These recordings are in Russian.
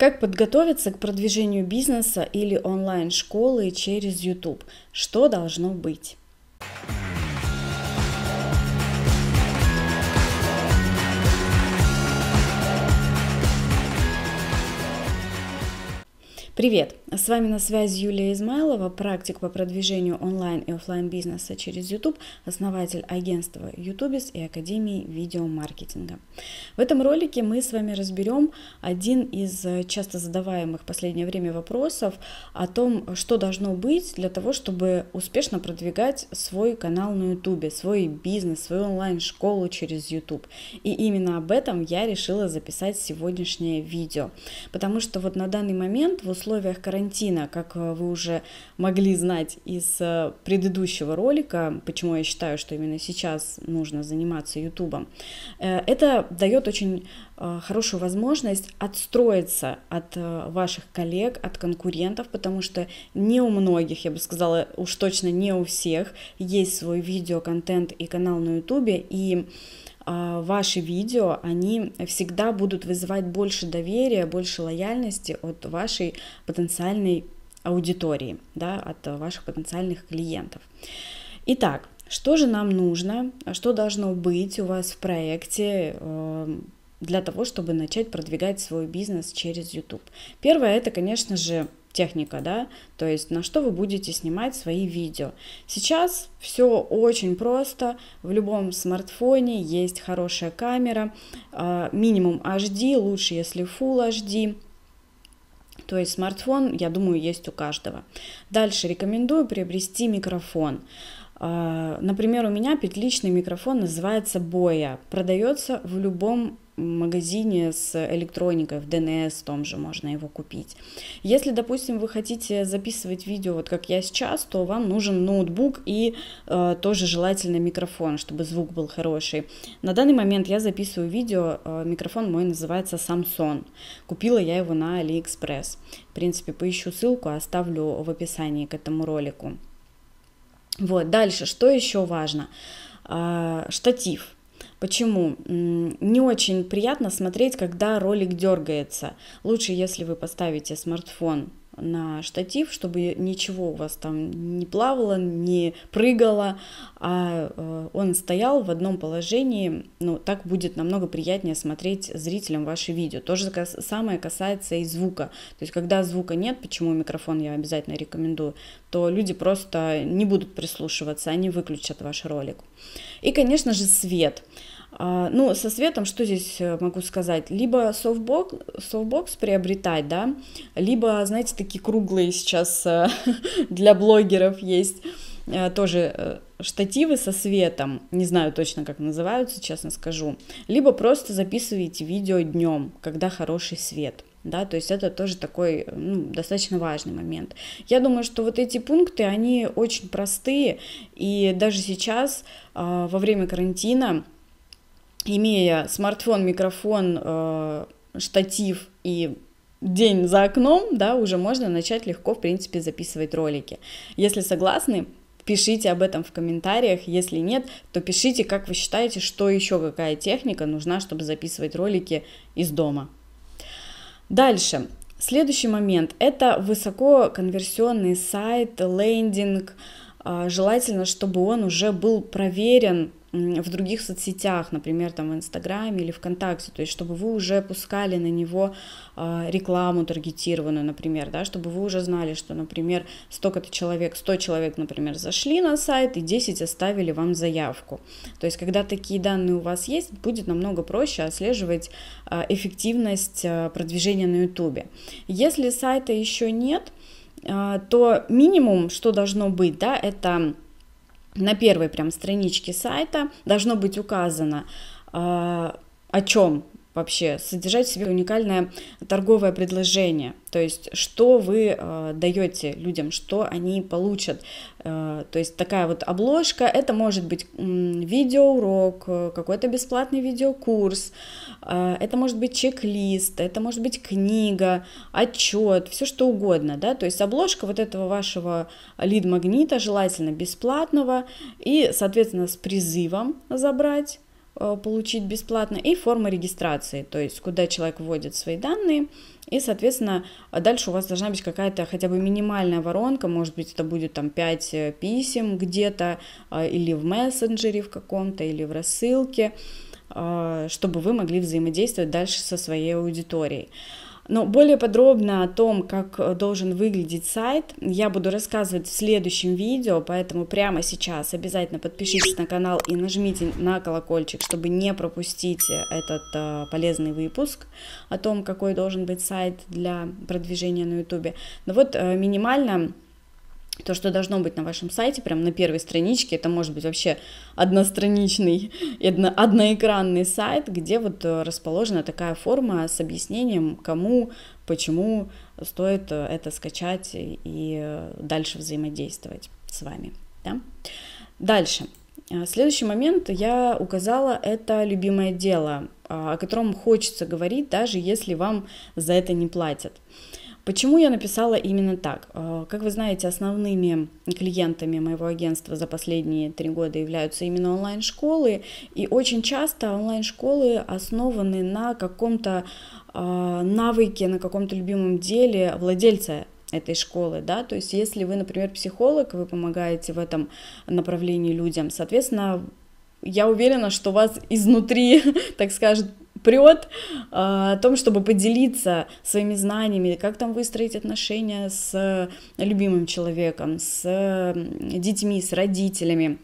Как подготовиться к продвижению бизнеса или онлайн-школы через YouTube? Что должно быть? Привет! С вами на связи Юлия Измайлова, практик по продвижению онлайн и офлайн бизнеса через YouTube, основатель агентства YouTubis и Академии видеомаркетинга. В этом ролике мы с вами разберем один из э, часто задаваемых в последнее время вопросов о том, что должно быть для того, чтобы успешно продвигать свой канал на YouTube, свой бизнес, свою онлайн-школу через YouTube. И именно об этом я решила записать сегодняшнее видео, потому что вот на данный момент в условиях условиях карантина, как э, вы уже могли знать из э, предыдущего ролика, почему я считаю, что именно сейчас нужно заниматься Ютубом, э, это дает очень хорошую возможность отстроиться от ваших коллег, от конкурентов, потому что не у многих, я бы сказала, уж точно не у всех есть свой видеоконтент и канал на Ютубе, и а, ваши видео, они всегда будут вызывать больше доверия, больше лояльности от вашей потенциальной аудитории, да, от ваших потенциальных клиентов. Итак, что же нам нужно, что должно быть у вас в проекте э, для того, чтобы начать продвигать свой бизнес через YouTube? Первое это, конечно же, техника, да, то есть на что вы будете снимать свои видео. Сейчас все очень просто, в любом смартфоне есть хорошая камера, а, минимум HD, лучше если Full HD, то есть смартфон, я думаю, есть у каждого. Дальше рекомендую приобрести микрофон. А, например, у меня петличный микрофон называется Боя, продается в любом магазине с электроникой, в ДНС том же можно его купить. Если, допустим, вы хотите записывать видео, вот как я сейчас, то вам нужен ноутбук и э, тоже желательно микрофон, чтобы звук был хороший. На данный момент я записываю видео, э, микрофон мой называется Samsung. Купила я его на AliExpress. В принципе, поищу ссылку, оставлю в описании к этому ролику. Вот, дальше, что еще важно? Э, штатив Почему? Не очень приятно смотреть, когда ролик дергается. Лучше, если вы поставите смартфон на штатив, чтобы ничего у вас там не плавало, не прыгало, а э, он стоял в одном положении, ну, так будет намного приятнее смотреть зрителям ваше видео. То же самое касается и звука. То есть, когда звука нет, почему микрофон я обязательно рекомендую, то люди просто не будут прислушиваться, они выключат ваш ролик. И, конечно же, свет. Свет. А, ну, со светом что здесь э, могу сказать? Либо софтбокс, софтбокс приобретать, да, либо, знаете, такие круглые сейчас э, для блогеров есть э, тоже штативы со светом, не знаю точно, как называются, честно скажу, либо просто записывайте видео днем, когда хороший свет. Да, то есть это тоже такой ну, достаточно важный момент. Я думаю, что вот эти пункты, они очень простые, и даже сейчас, а, во время карантина, имея смартфон, микрофон, э, штатив и день за окном, да, уже можно начать легко, в принципе, записывать ролики. Если согласны, пишите об этом в комментариях, если нет, то пишите, как вы считаете, что еще, какая техника нужна, чтобы записывать ролики из дома. Дальше. Следующий момент – это высококонверсионный сайт, лендинг. А, желательно, чтобы он уже был проверен в других соцсетях, например, там в Инстаграме или ВКонтакте, то есть чтобы вы уже пускали на него а, рекламу таргетированную, например, да, чтобы вы уже знали, что, например, столько-то человек, 100 человек, например, зашли на сайт и 10 оставили вам заявку. То есть когда такие данные у вас есть, будет намного проще отслеживать а, эффективность а, продвижения на YouTube. Если сайта еще нет, то минимум, что должно быть, да, это на первой прям страничке сайта должно быть указано, а, о чем вообще, содержать в себе уникальное торговое предложение, то есть что вы э, даете людям, что они получат. Э, то есть такая вот обложка, это может быть м, видеоурок, э, какой-то бесплатный видеокурс, э, это может быть чек-лист, это может быть книга, отчет, все что угодно, да, то есть обложка вот этого вашего лид-магнита, желательно бесплатного, и, соответственно, с призывом забрать Э, получить бесплатно, и форма регистрации, то есть куда человек вводит свои данные, и, соответственно, дальше у вас должна быть какая-то хотя бы минимальная воронка, может быть, это будет там 5 э, писем где-то, э, или в мессенджере в каком-то, или в рассылке, чтобы вы могли взаимодействовать дальше со своей аудиторией. Но более подробно о том, как э, должен выглядеть сайт, я буду рассказывать в следующем видео, поэтому прямо сейчас обязательно подпишитесь на канал и нажмите на колокольчик, чтобы не пропустить э, этот э, полезный выпуск о том, какой должен быть сайт для продвижения на YouTube. Но вот э, минимально то, что должно быть на вашем сайте, прям на первой страничке, это может быть вообще одностраничный, одно, одноэкранный сайт, где вот э, расположена такая форма с объяснением, кому, почему стоит э, это скачать и э, дальше взаимодействовать с вами. Да? Дальше. Следующий момент я указала, это любимое дело, о котором хочется говорить, даже если вам за это не платят. Почему я написала именно так? Э, как вы знаете, основными клиентами моего агентства за последние три года являются именно онлайн-школы, и очень часто онлайн-школы основаны на каком-то э, навыке, на каком-то любимом деле владельца этой школы, да, то есть если вы, например, психолог, вы помогаете в этом направлении людям, соответственно, я уверена, что вас изнутри, так скажем, прет, а, о том, чтобы поделиться своими знаниями, как там выстроить отношения с любимым человеком, с детьми, с родителями.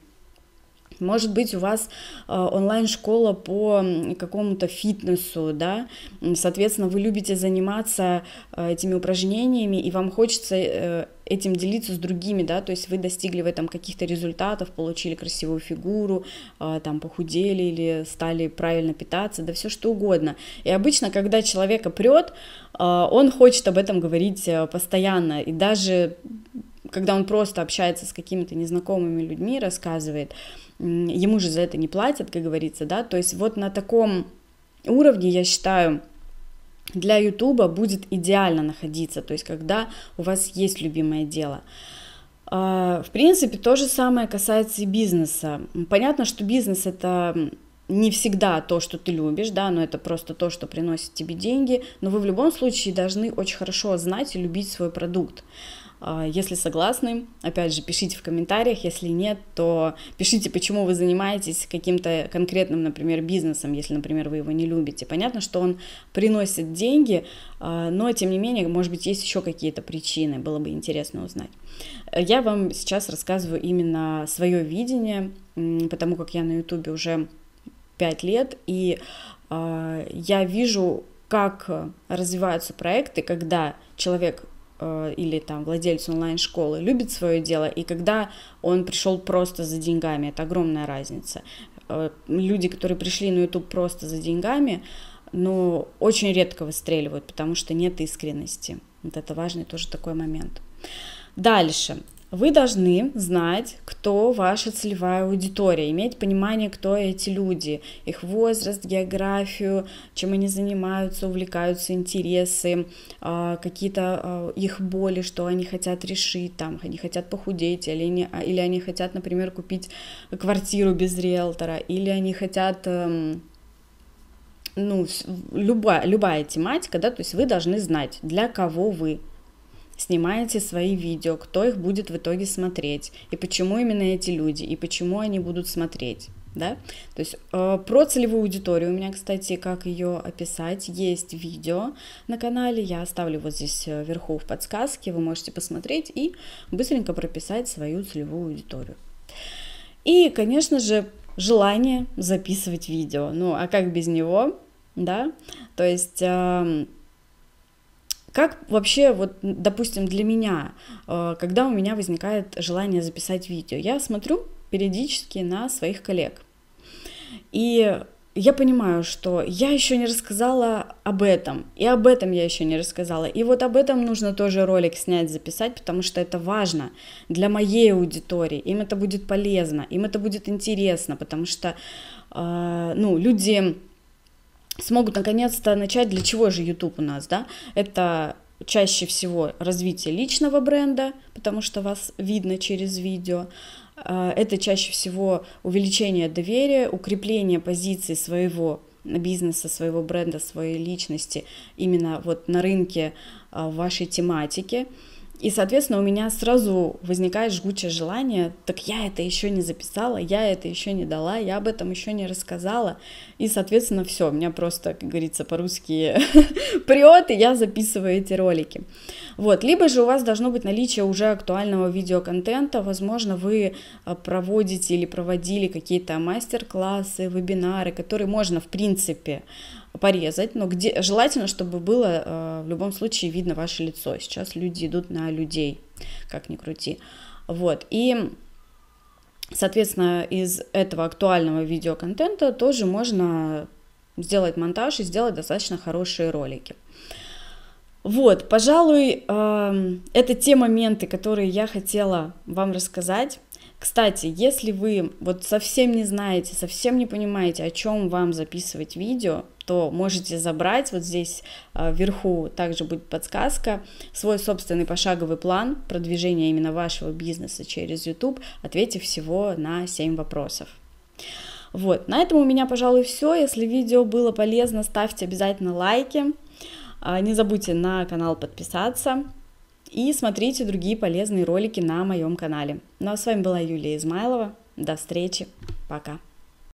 Может быть, у вас э, онлайн-школа по какому-то фитнесу, да, соответственно, вы любите заниматься э, этими упражнениями, и вам хочется э, этим делиться с другими, да, то есть вы достигли в этом каких-то результатов, получили красивую фигуру, там похудели или стали правильно питаться, да все что угодно. И обычно, когда человека прет, он хочет об этом говорить постоянно, и даже когда он просто общается с какими-то незнакомыми людьми, рассказывает, ему же за это не платят, как говорится, да, то есть вот на таком уровне, я считаю, для Ютуба будет идеально находиться, то есть когда у вас есть любимое дело. А, в принципе, то же самое касается и бизнеса. Понятно, что бизнес это не всегда то, что ты любишь, да, но это просто то, что приносит тебе деньги, но вы в любом случае должны очень хорошо знать и любить свой продукт. А, если согласны, опять же, пишите в комментариях. Если нет, то пишите, почему вы занимаетесь каким-то конкретным, например, бизнесом, если, например, вы его не любите. Понятно, что он приносит деньги, а, но, тем не менее, может быть, есть еще какие-то причины, было бы интересно узнать. Я вам сейчас рассказываю именно свое видение, потому как я на ютубе уже 5 лет, и а, я вижу, как развиваются проекты, когда человек Э, или там владелец онлайн-школы любит свое дело, и когда он пришел просто за деньгами, это огромная разница. Э, люди, которые пришли на YouTube просто за деньгами, но ну, очень редко выстреливают, потому что нет искренности. Вот это важный тоже такой момент. Дальше. Вы должны знать, кто ваша целевая аудитория, иметь понимание, кто эти люди, их возраст, географию, чем они занимаются, увлекаются, интересы, а, какие-то а, их боли, что они хотят решить, там, они хотят похудеть, или они, а, или они хотят, например, купить квартиру без риэлтора, или они хотят эм, ну, любая, любая тематика, да, то есть вы должны знать, для кого вы, снимаете свои видео, кто их будет в итоге смотреть, и почему именно эти люди, и почему они будут смотреть. Да? То есть э, про целевую аудиторию у меня, кстати, как ее описать, есть видео на канале, я оставлю вот здесь э, вверху в подсказке, вы можете посмотреть и быстренько прописать свою целевую аудиторию. И, конечно же, желание записывать видео. Ну, а как без него, да? То есть... Э, как вообще, вот, допустим, для меня, э, когда у меня возникает желание записать видео, я смотрю периодически на своих коллег. И я понимаю, что я еще не рассказала об этом, и об этом я еще не рассказала. И вот об этом нужно тоже ролик снять, записать, потому что это важно для моей аудитории. Им это будет полезно, им это будет интересно, потому что э, ну, люди смогут наконец-то начать, для чего же YouTube у нас, да, это чаще всего развитие личного бренда, потому что вас видно через видео, а, это чаще всего увеличение доверия, укрепление позиции своего бизнеса, своего бренда, своей личности именно вот на рынке а, вашей тематики. И, соответственно, у меня сразу возникает жгучее желание, так я это еще не записала, я это еще не дала, я об этом еще не рассказала. И, соответственно, все, У меня просто, как говорится по-русски, прет, и я записываю эти ролики. Вот, либо же у вас должно быть наличие уже актуального видеоконтента, возможно, вы а, проводите или проводили какие-то мастер-классы, вебинары, которые можно, в принципе, порезать, но где желательно, чтобы было э, в любом случае видно ваше лицо. Сейчас люди идут на людей, как ни крути. Вот, и, соответственно, из этого актуального видеоконтента тоже можно сделать монтаж и сделать достаточно хорошие ролики. Вот, пожалуй, э, это те моменты, которые я хотела вам рассказать. Кстати, если вы вот совсем не знаете, совсем не понимаете, о чем вам записывать видео, то можете забрать, вот здесь а, вверху также будет подсказка, свой собственный пошаговый план продвижения именно вашего бизнеса через YouTube, ответив всего на 7 вопросов. Вот, на этом у меня, пожалуй, все. Если видео было полезно, ставьте обязательно лайки. А, не забудьте на канал подписаться. И смотрите другие полезные ролики на моем канале. Ну а с вами была Юлия Измайлова. До встречи. Пока.